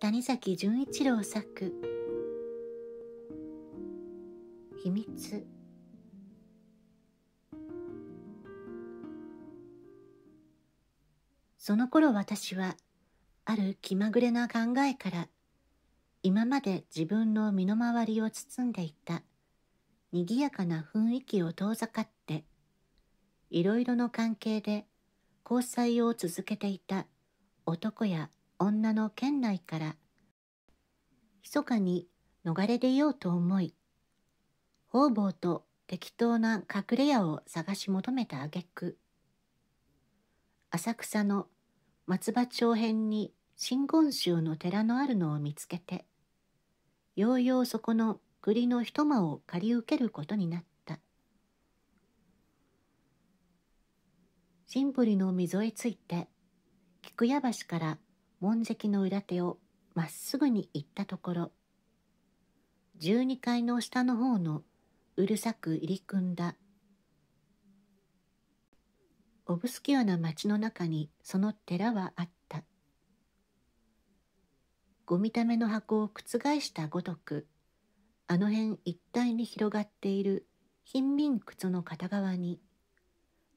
谷崎潤一郎作「秘密」その頃私はある気まぐれな考えから今まで自分の身の回りを包んでいた賑やかな雰囲気を遠ざかっていろいろの関係で交際を続けていた男や女の県内から密かに逃れ出ようと思い方々と適当な隠れ家を探し求めた挙句浅草の松葉町辺に真言宗の寺のあるのを見つけてようようそこの栗の一間を借り受けることになったシンプの溝へついて菊屋橋から門跡の裏手をまっすぐに行ったところ12階の下の方のうるさく入り組んだオブスキュアな町の中にその寺はあったご見た目の箱を覆したごとくあの辺一帯に広がっている貧民窟の片側に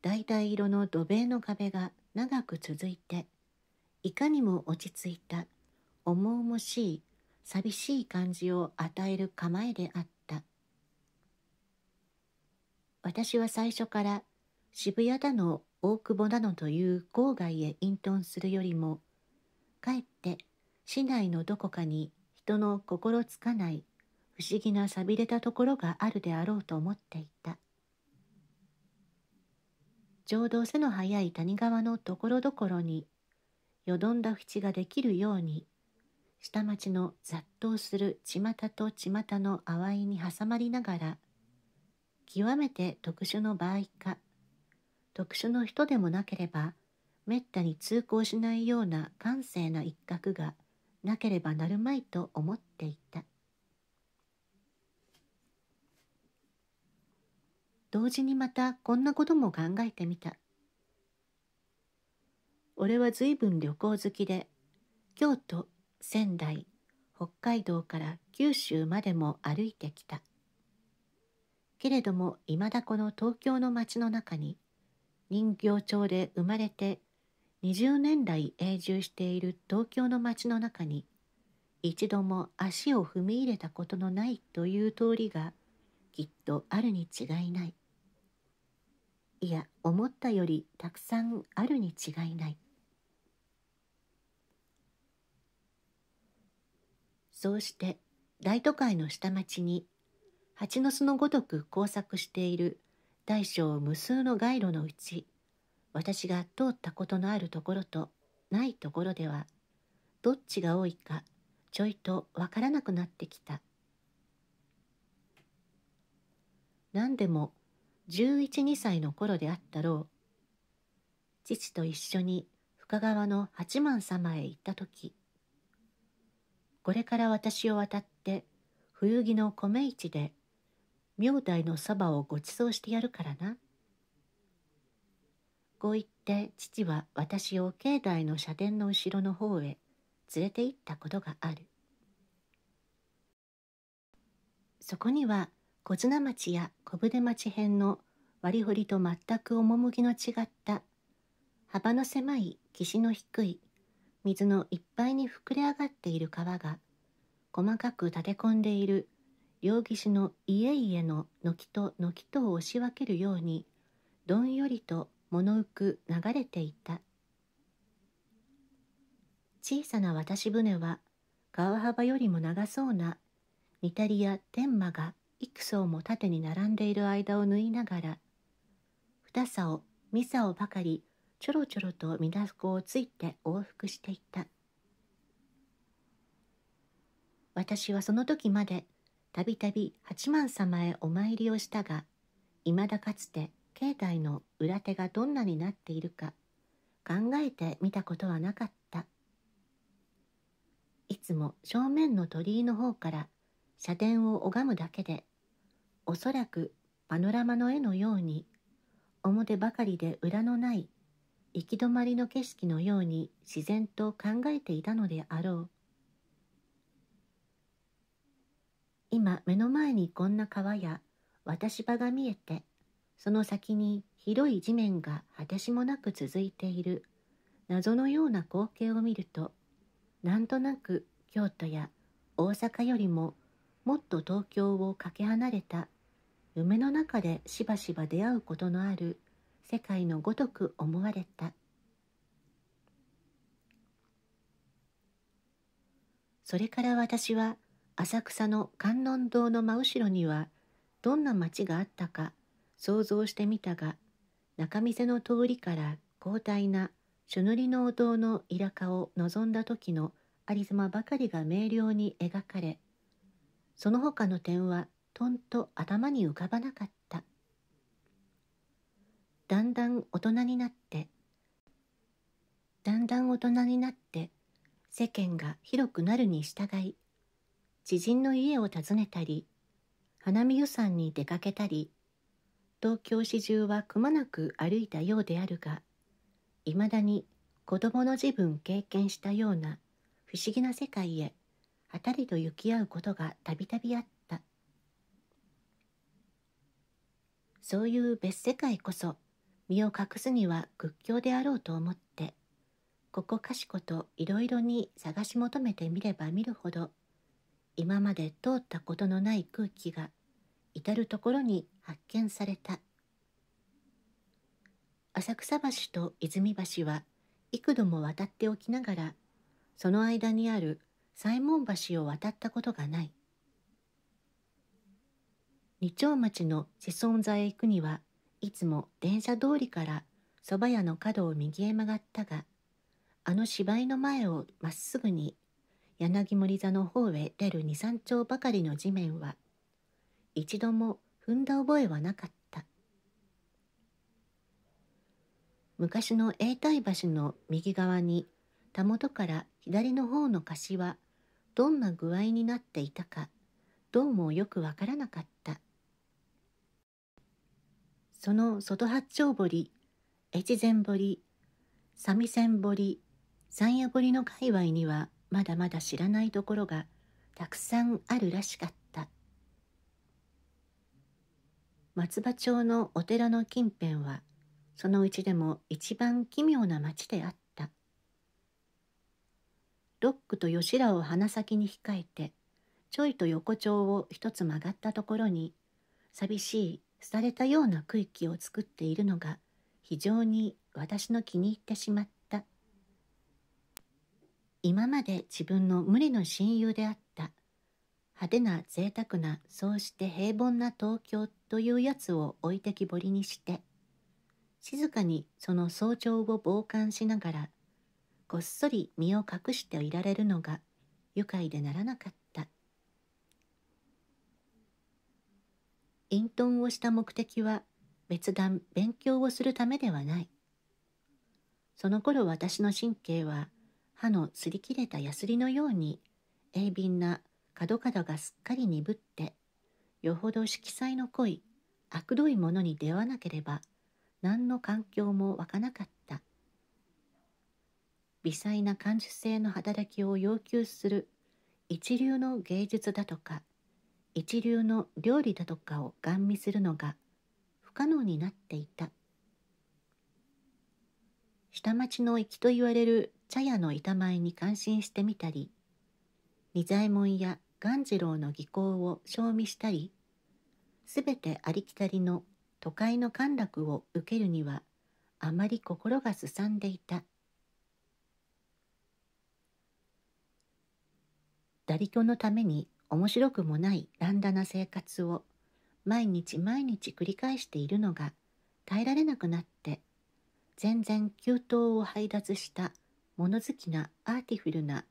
橙色の土塀の壁が長く続いていかにも落ち着いた重々しい寂しい感じを与える構えであった私は最初から渋谷だの大久保だのという郊外へ隠遁するよりもかえって市内のどこかに人の心つかない不思議な寂れたところがあるであろうと思っていたちょうど背の速い谷川のところどころによどんだ淵ができるように下町の雑踏する巷と巷の淡いに挟まりながら極めて特殊の場合か特殊の人でもなければめったに通行しないような閑静な一角がなければなるまいと思っていた同時にまたこんなことも考えてみた俺は随分旅行好きで京都仙台北海道から九州までも歩いてきたけれどもいまだこの東京の街の中に人形町で生まれて20年来永住している東京の街の中に一度も足を踏み入れたことのないという通りがきっとあるに違いないいや思ったよりたくさんあるに違いない走して大都会の下町に蜂の巣のごとく交錯している大小無数の街路のうち私が通ったことのあるところとないところではどっちが多いかちょいとわからなくなってきた何でも1 1 2歳の頃であったろう父と一緒に深川の八幡様へ行った時これから私を渡って冬着の米市で明太のそばをごちそうしてやるからな。こう言って父は私を境内の社殿の後ろの方へ連れて行ったことがある。そこには小綱町や小舟町編の割り振りと全く趣の違った幅の狭い岸の低い水のいっぱいに膨れ上がっている川が細かく立て込んでいる両岸の家々の軒と軒とを押し分けるようにどんよりと物浮く流れていた小さな渡し船は川幅よりも長そうなニタリや天馬が幾層も縦に並んでいる間を縫いながら二竿三竿ばかりちょろちょろと水子をついて往復していた私はその時までたびたび八幡様へお参りをしたがいまだかつて境内の裏手がどんなになっているか考えてみたことはなかったいつも正面の鳥居の方から社殿を拝むだけでおそらくパノラマの絵のように表ばかりで裏のない行き止まりの景色のように自然と考えていたのであろう今目の前にこんな川や渡し場が見えてその先に広い地面が果てしもなく続いている謎のような光景を見るとなんとなく京都や大阪よりももっと東京をかけ離れた夢の中でしばしば出会うことのある世界のごとく思われたそれから私は浅草の観音堂の真後ろにはどんな町があったか想像してみたが仲見世の通りから広大な朱塗りのお堂のイラカを望んだ時の有様ばかりが明瞭に描かれその他の点はとんと頭に浮かばなかった。だんだん大人になってだんだん大人になって世間が広くなるに従い知人の家を訪ねたり花見予算に出かけたり東京市中はくまなく歩いたようであるがいまだに子供の自分経験したような不思議な世界へあたりと行き合うことがたびたびあったそういう別世界こそ身を隠すには屈強であろうと思ってここかしこといろいろに探し求めてみれば見るほど今まで通ったことのない空気が至る所に発見された浅草橋と泉橋は幾度も渡っておきながらその間にある西門橋を渡ったことがない二丁町の子孫座へ行くにはいつも電車通りから蕎麦屋の角を右へ曲がったが、あの芝居の前をまっすぐに柳森座の方へ出る二三丁ばかりの地面は、一度も踏んだ覚えはなかった。昔の永代橋の右側に、たもとから左の方の貸しは、どんな具合になっていたか、どうもよくわからなかった。その外八丁堀、越前堀、三味線堀、三夜堀の界隈にはまだまだ知らないところがたくさんあるらしかった。松葉町のお寺の近辺はそのうちでも一番奇妙な町であった。ロックと吉良を鼻先に控えてちょいと横丁を一つ曲がったところに寂しいされたような区域を作っているのが非常に私の気に入ってしまった今まで自分の無理の親友であった派手な贅沢なそうして平凡な東京というやつを置いてきぼりにして静かにその早朝を傍観しながらこっそり身を隠していられるのが愉快でならなかった隠遁をした目的は別段勉強をするためではない。その頃私の神経は歯のすり切れたヤスリのように鋭敏な角角がすっかり鈍ってよほど色彩の濃い悪どいものに出会わなければ何の環境も湧かなかった微細な感受性の働きを要求する一流の芸術だとか一流の料理だとかをガン見するのが不可能になっていた下町の行きと言われる茶屋の板前に感心してみたり仁左衛門や鴈治郎の技巧を賞味したりすべてありきたりの都会の陥落を受けるにはあまり心がすさんでいた打理居のために面白くもない乱ダな生活を毎日毎日繰り返しているのが耐えられなくなって全然給湯を配達した物好きなアーティフルな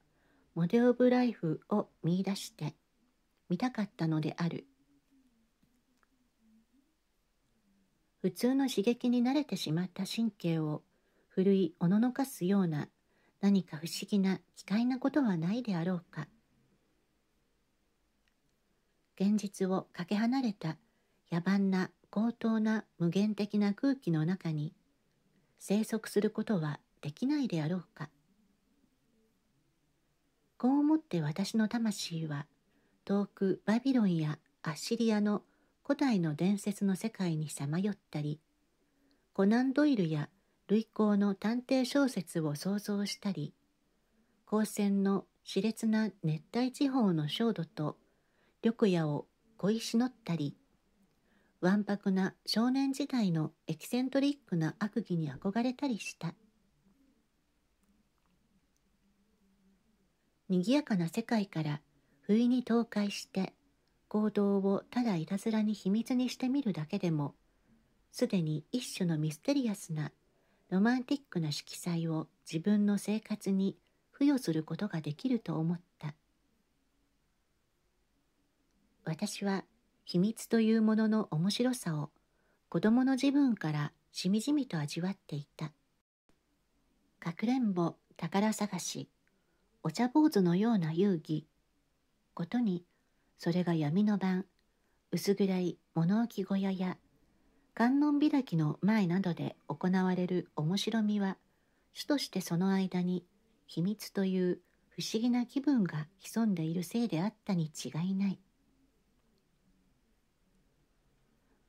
モデオブライフを見出して見たかったのである普通の刺激に慣れてしまった神経をふるいおののかすような何か不思議な奇怪なことはないであろうか。現実をかけ離れた野蛮な高等な無限的な空気の中に生息することはできないであろうか。こう思って私の魂は遠くバビロンやアッシリアの古代の伝説の世界にさまよったりコナン・ドイルや類行の探偵小説を想像したり光線の熾烈な熱帯地方の焦土と緑野を恋しのったりわんぱくな少年時代のエキセントリックな悪儀に憧れたりした賑やかな世界から不意に倒壊して行動をただいたずらに秘密にしてみるだけでもすでに一種のミステリアスなロマンティックな色彩を自分の生活に付与することができると思った私は秘密というものの面白さを子供の自分からしみじみと味わっていた。かくれんぼ宝探し、お茶坊主のような遊戯、ことにそれが闇の晩、薄暗い物置小屋や観音開きの前などで行われる面白みは、主としてその間に秘密という不思議な気分が潜んでいるせいであったに違いない。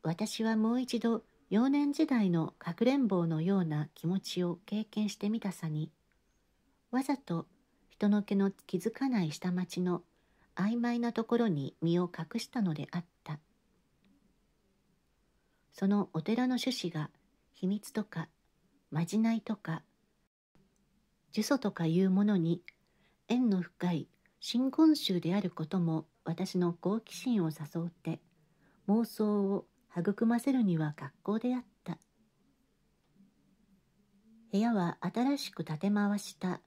私はもう一度幼年時代のかくれんぼのような気持ちを経験してみたさにわざと人の気の気づかない下町の曖昧なところに身を隠したのであったそのお寺の趣旨が秘密とかまじないとか呪詛とかいうものに縁の深い新婚宗であることも私の好奇心を誘って妄想を育ませるには格好であった部屋は新しく建て回した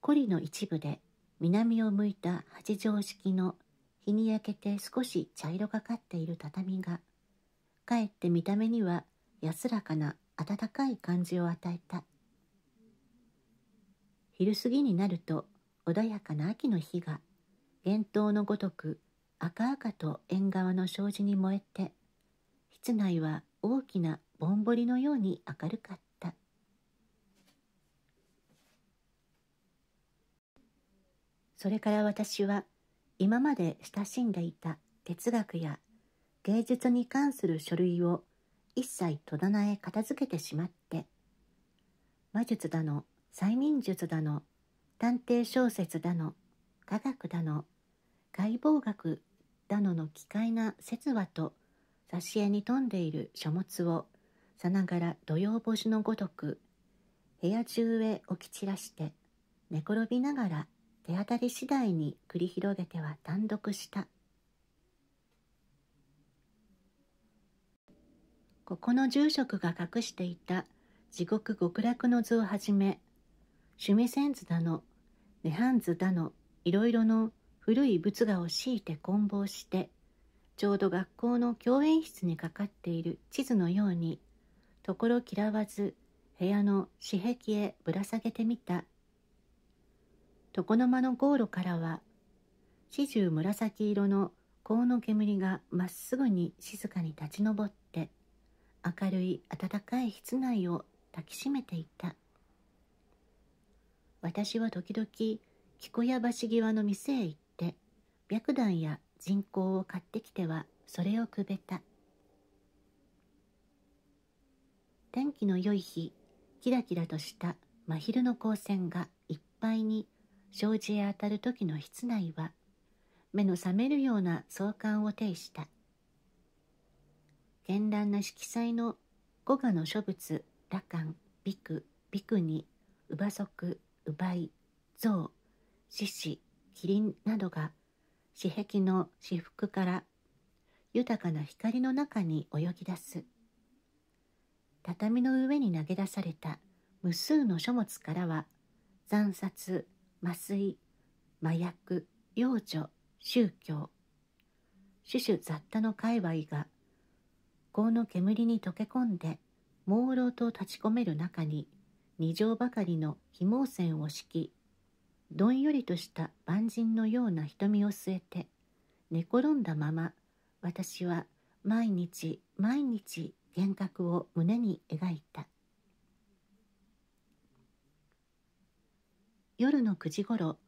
コりの一部で南を向いた八畳式の日に焼けて少し茶色がかっている畳がかえって見た目には安らかな温かい感じを与えた昼過ぎになると穏やかな秋の日が厳冬のごとく赤々と縁側の障子に燃えて室内は大きなぼんぼりのように明るかったそれから私は今まで親しんでいた哲学や芸術に関する書類を一切戸棚へ片付けてしまって魔術だの催眠術だの探偵小説だの科学だの解剖学だのの奇怪な説話と挿絵に富んでいる書物をさながら土曜星のごとく部屋中へ置き散らして寝転びながら手当たり次第に繰り広げては単独したここの住職が隠していた地獄極楽の図をはじめ趣味セン図だの涅槃図だのいろいろの古い仏画を敷いて混棒してちょうど学校の教員室にかかっている地図のようにところ嫌わず部屋の私壁へぶら下げてみた床の間の道路からは四十紫色の甲の煙がまっすぐに静かに立ち上って明るい暖かい室内を抱きしめていた私は時々木小屋橋際の店へ行って白檀や人工を買ってきてはそれをくべた天気の良い日キラキラとした真昼の光線がいっぱいに障子へ当たる時の室内は目の覚めるような壮観を呈した絢爛な色彩の古画の書物羅漢美ク美クに乳母足乳母い象獅子麒麟などが私壁の私服から豊かな光の中に泳ぎ出す畳の上に投げ出された無数の書物からは惨殺麻酔麻薬幼女宗教種々雑多の界隈が業の煙に溶け込んで朦朧と立ち込める中に二畳ばかりの非毛線を敷きどんよりとした万人のような瞳を据えて寝転んだまま私は毎日毎日幻覚を胸に描いた夜の9時ごろ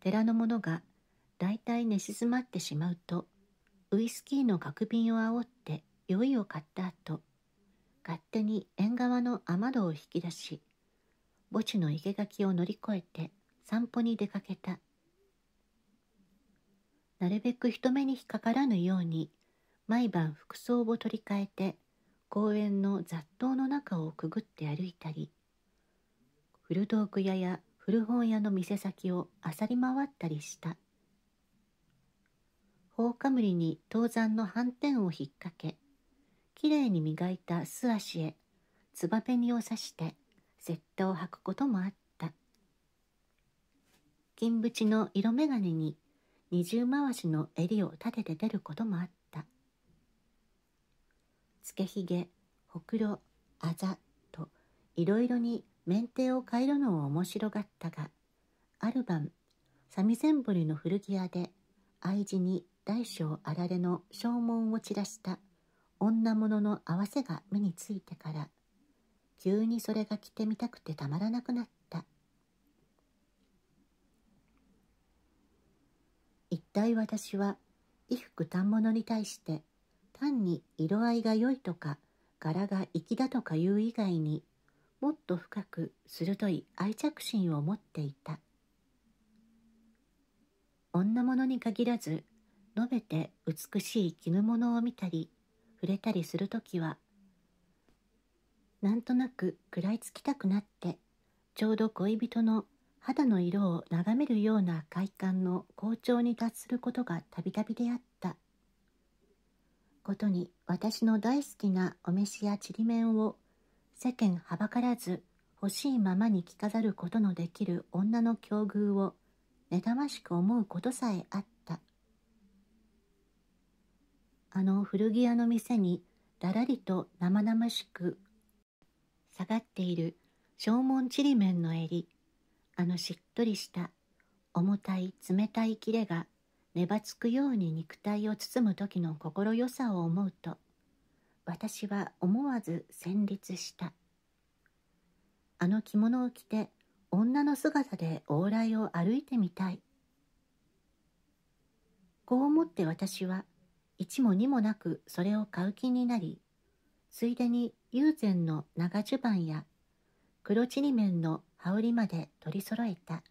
寺の者が大体寝静まってしまうとウイスキーの角瓶を煽って酔いを買った後勝手に縁側の雨戸を引き出し墓地の生け垣を乗り越えて散歩に出かけた。なるべく人目に引っかからぬように、毎晩服装を取り替えて、公園の雑踏の中をくぐって歩いたり、古道具屋や古本屋の店先をあさり回ったりした。放火無理に登山の斑点を引っ掛け、きれいに磨いた素足へ、つばめにを刺して、雪駄を履くこともあっ金縁の色眼鏡に二重回しの襟を立てて出ることもあったつけひげほくろあざといろいろに面体を変えるのを面白がったがある晩三味線堀の古着屋で愛知に大小あられの証文を散らした女物の合わせが目についてから急にそれが着てみたくてたまらなくなっ対私は衣服反物に対して単に色合いが良いとか柄が粋だとかいう以外にもっと深く鋭い愛着心を持っていた女物に限らず述べて美しい絹物を見たり触れたりする時はなんとなく食らいつきたくなってちょうど恋人の肌の色を眺めるような快感の好調に達することがたびたびであったことに私の大好きなお召しやちりめんを世間はばからず欲しいままに着飾ることのできる女の境遇を妬ましく思うことさえあったあの古着屋の店にだらりと生々しく下がっている正門ちりめんの襟あのしっとりした重たい冷たい切れがねばつくように肉体を包む時の心よさを思うと私は思わず戦慄したあの着物を着て女の姿で往来を歩いてみたいこう思って私は一も二もなくそれを買う気になりついでに友禅の長襦袢や黒ちりめんの羽織まで取り揃えた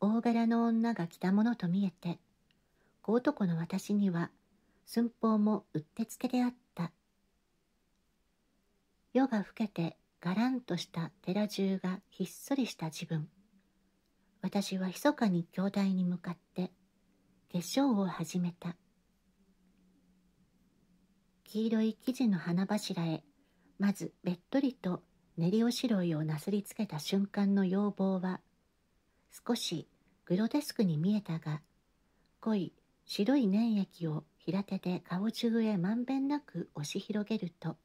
大柄の女が着たものと見えて小男の私には寸法もうってつけであった夜が更けてがらんとした寺中がひっそりした自分私は密かに兄弟に向かって化粧を始めた黄色い生地の花柱へまずべっとりと練りおしろいをなすりつけた瞬間の要望は少しグロデスクに見えたが濃い白い粘液を平手で顔中へまんべんなく押し広げると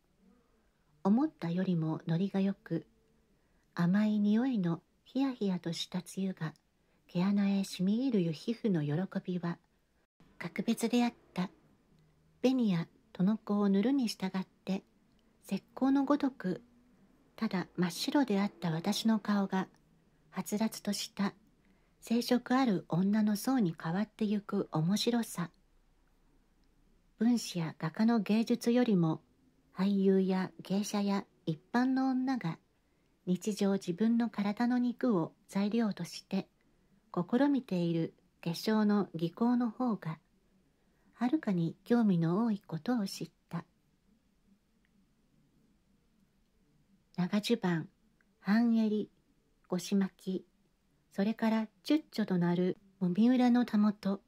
思ったよりもノリがよく甘い匂いのヒヤヒヤとしたつゆが毛穴へ染み入る皮膚の喜びは格別であった紅やとのコを塗るに従って石膏のごとくただ真っ白であった私の顔が、はつらつとした生殖ある女の層に変わってゆく面白さ。文史や画家の芸術よりも俳優や芸者や一般の女が日常自分の体の肉を材料として試みている化粧の技巧の方がはるかに興味の多いことを知った。長襦袢、半襟、腰巻き、それからチュッチョとなるもみ裏のたもと、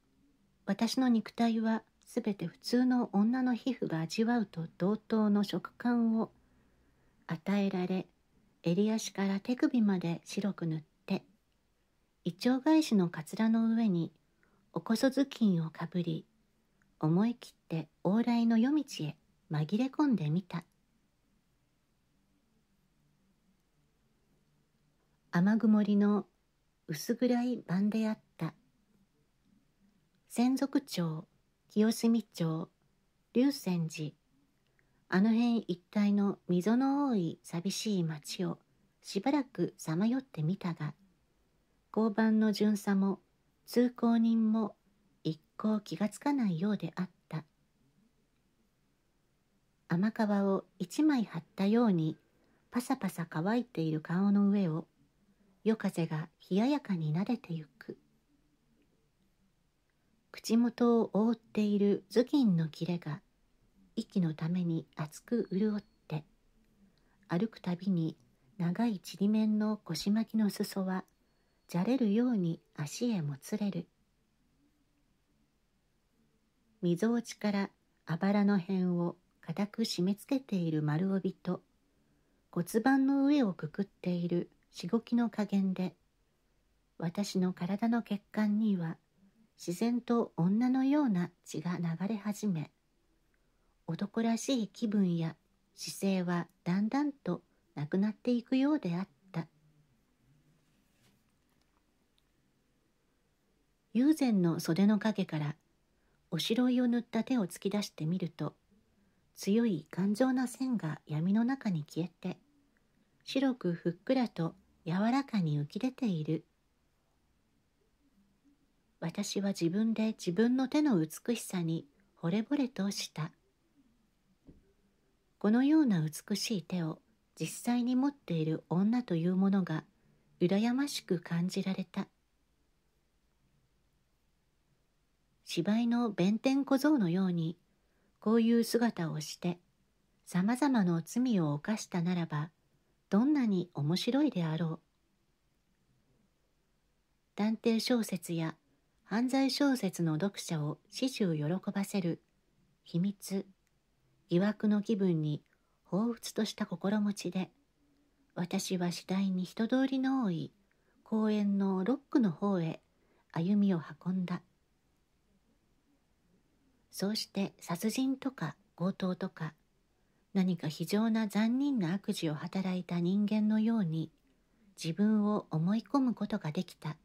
私の肉体はすべて普通の女の皮膚が味わうと同等の食感を与えられ、襟足から手首まで白く塗って、胃腸返しのかつらの上におこそ頭巾をかぶり、思い切って往来の夜道へ紛れ込んでみた。雨曇りの薄暗い晩であった千足町清澄町龍泉寺あの辺一帯の溝の多い寂しい町をしばらくさまよってみたが交番の巡査も通行人も一向気がつかないようであった雨皮を一枚張ったようにパサパサ乾いている顔の上を夜風が冷ややかに撫でてゆく口元を覆っている頭巾の切れが息のために熱く潤って歩くたびに長いちりめんの腰巻きの裾はじゃれるように足へもつれるみぞおちからあばらの辺を固く締め付けている丸帯と骨盤の上をくくっているしごきの加減で私の体の血管には自然と女のような血が流れ始め男らしい気分や姿勢はだんだんとなくなっていくようであった友禅の袖の影からおしろいを塗った手を突き出してみると強い頑丈な線が闇の中に消えて白くふっくらと柔らかに浮き出ている私は自分で自分の手の美しさに惚れ惚れとしたこのような美しい手を実際に持っている女というものが羨ましく感じられた芝居の弁天小僧のようにこういう姿をしてさまざまな罪を犯したならばどんなに面白いであろう探偵小説や犯罪小説の読者を始終喜ばせる秘密疑惑の気分に彷彿とした心持ちで私は次第に人通りの多い公園のロックの方へ歩みを運んだそうして殺人とか強盗とか何か非常な残忍な悪事を働いた人間のように自分を思い込むことができた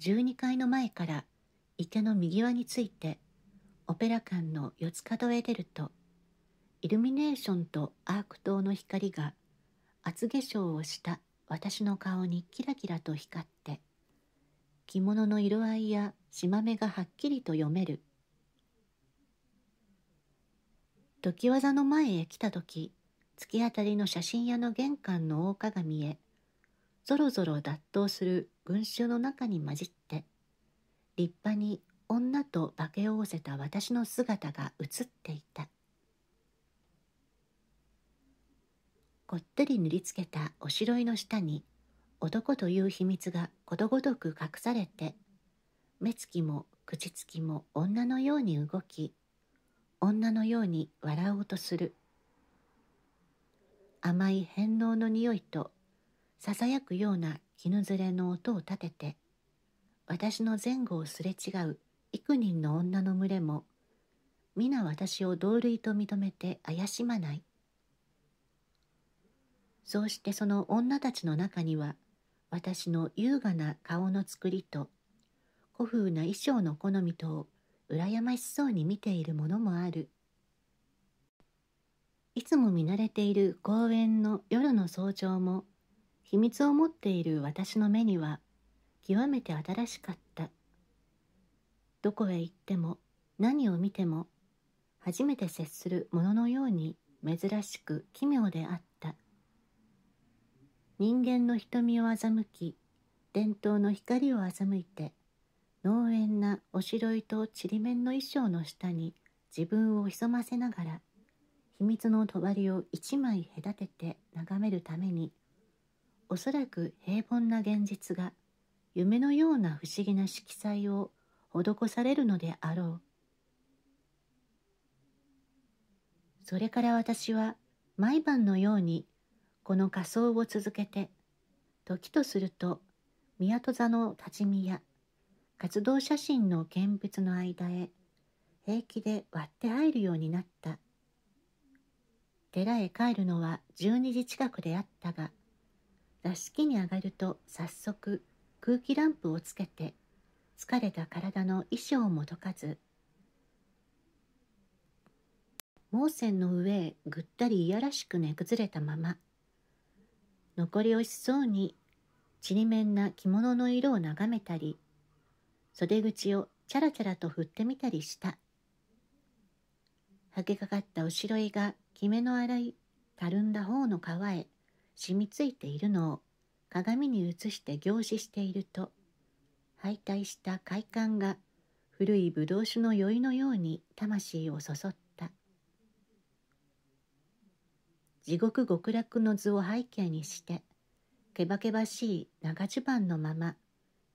12階の前から池の右輪についてオペラ館の四つ角へ出るとイルミネーションとアーク灯の光が厚化粧をした私の顔にキラキラと光って着物の色合いや縞目がはっきりと読める時技の前へ来た時、突き当たりの写真屋の玄関のが見えぞろぞろ脱倒する群衆の中に混じって、立派に女と化け合わせた私の姿が映っていた。こってり塗りつけたおしろいの下に、男という秘密がことごとく隠されて、目つきも口つきも女のように動き、女のように笑おうとする甘い返納の匂いとささやくような絹ずれの音を立てて私の前後をすれ違う幾人の女の群れも皆私を同類と認めて怪しまないそうしてその女たちの中には私の優雅な顔の作りと古風な衣装の好みとを羨ましそうに見ているものもあるいつも見慣れている公園の夜の早朝も秘密を持っている私の目には極めて新しかったどこへ行っても何を見ても初めて接するもののように珍しく奇妙であった人間の瞳を欺き伝統の光を欺いて農園なおしろいとちりめんの衣装の下に自分を潜ませながら秘密の帳を一枚隔てて眺めるためにおそらく平凡な現実が夢のような不思議な色彩を施されるのであろうそれから私は毎晩のようにこの仮装を続けて時とすると宮戸座の立ち見や活動写真の見物の間へ平気で割って入るようになった寺へ帰るのは12時近くであったが座敷に上がると早速空気ランプをつけて疲れた体の衣装をもどかず盲線の上へぐったりいやらしく寝崩れたまま残り惜しそうにちりめんな着物の色を眺めたり袖口をチャラチャラと振ってみたりした。はけかかったおしろいがきめの荒いたるんだ方の皮へ染みついているのを鏡に映して凝視していると敗退した快感が古いぶどう酒の酔いのように魂をそそった地獄極楽の図を背景にしてけばけばしい長襦袢のまま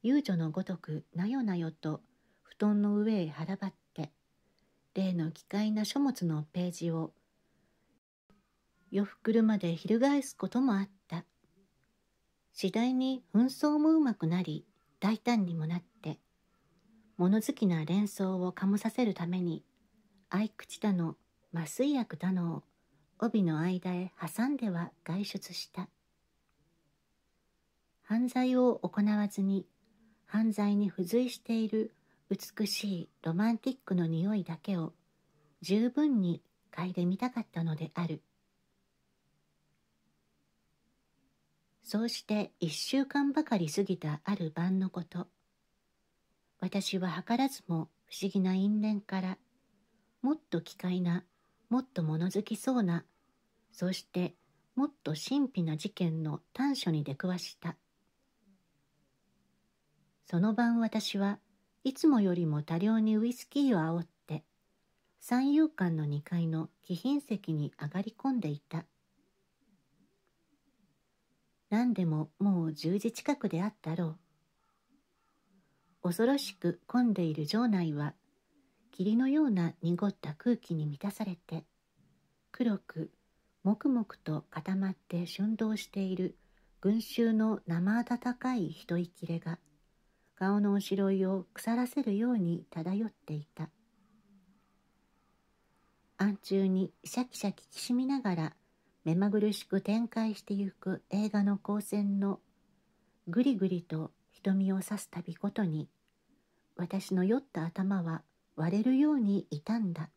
遊女のごとくなよなよと布団の上へはらばって例の奇怪な書物のページを夜ふくるまで翻すこともあった次第に紛争もうまくなり大胆にもなって物好きな連想を醸させるために合口だの麻酔薬だのを帯の間へ挟んでは外出した犯罪を行わずに犯罪に付随している美しいロマンティックの匂いだけを十分に嗅いでみたかったのであるそうして一週間ばかり過ぎたある晩のこと私は図らずも不思議な因縁からもっと奇怪なもっと物好きそうなそしてもっと神秘な事件の短所に出くわしたその晩私はいつもよりも多量にウイスキーを煽って三遊間の2階の貴賓席に上がり込んでいた何でももう10時近くであったろう恐ろしく混んでいる場内は霧のような濁った空気に満たされて黒くもくもくと固まって春動している群衆の生温かい一息れが顔のろいを腐らせるように漂っていた暗中にシャキシャキきしみながら目まぐるしく展開してゆく映画の光線のぐりぐりと瞳を刺すたびごとに私の酔った頭は割れるように傷んだ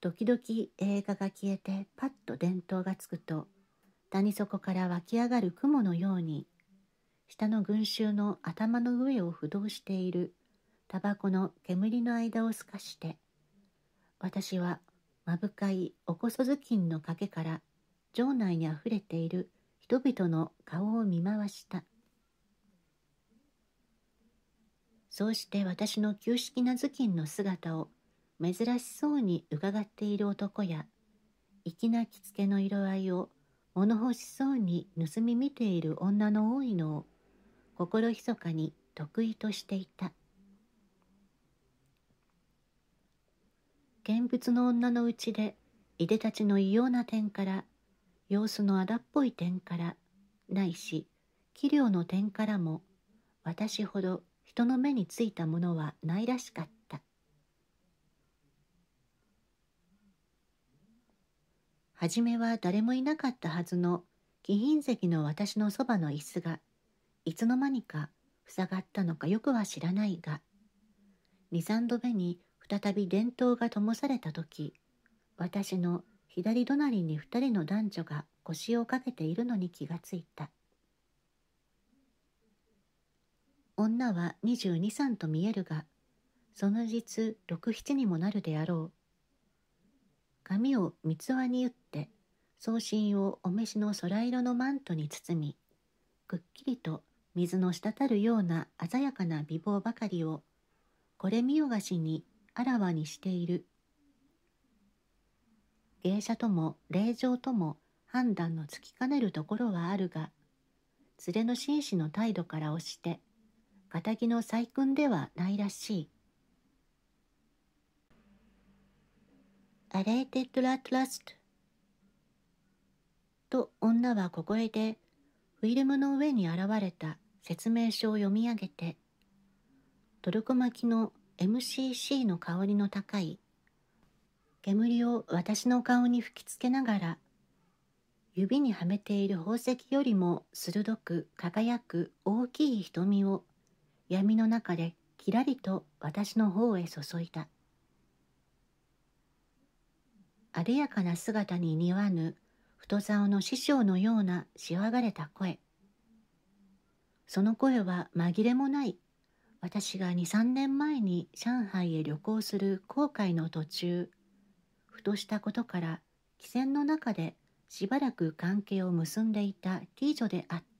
時々映画が消えてパッと電灯がつくと谷底から湧き上がる雲のように下の群衆の頭の上を浮動しているタバコの煙の間を透かして私はまぶかいおこそずきんの賭けから城内にあふれている人々の顔を見回したそうして私の旧式な頭巾の姿を珍しそうに伺っている男や粋な着付けの色合いを物欲しそうに盗み見ている女の多いのを心ひそかに得意としていた見物の女のうちでいでたちの異様な点から様子のあだっぽい点からないし器量の点からも私ほど人の目についたものはないらしかった初めは誰もいなかったはずの貴賓席の私のそばの椅子がいつの間にか塞がったのかよくは知らないが23度目に再び電灯が灯された時私の左隣に2人の男女が腰をかけているのに気がついた女は22歳と見えるがその実67にもなるであろう髪を三つ輪に打って送信をお召しの空色のマントに包みくっきりと水の滴るような鮮やかな美貌ばかりをこれ見よがしにあらわにしている芸者とも霊場とも判断のつきかねるところはあるが連れの紳士の態度から押して仇の細君ではないらしい。アレーテッドラトラストと女はここへでフィルムの上に現れた。説明書を読み上げて、トルコ巻きの MCC の香りの高い煙を私の顔に吹きつけながら指にはめている宝石よりも鋭く輝く大きい瞳を闇の中できらりと私の方へ注いだあでやかな姿に似わぬ太竿の師匠のようなしわがれた声その声は紛れもない私が23年前に上海へ旅行する航海の途中ふとしたことから汽船の中でしばらく関係を結んでいた T 女であった。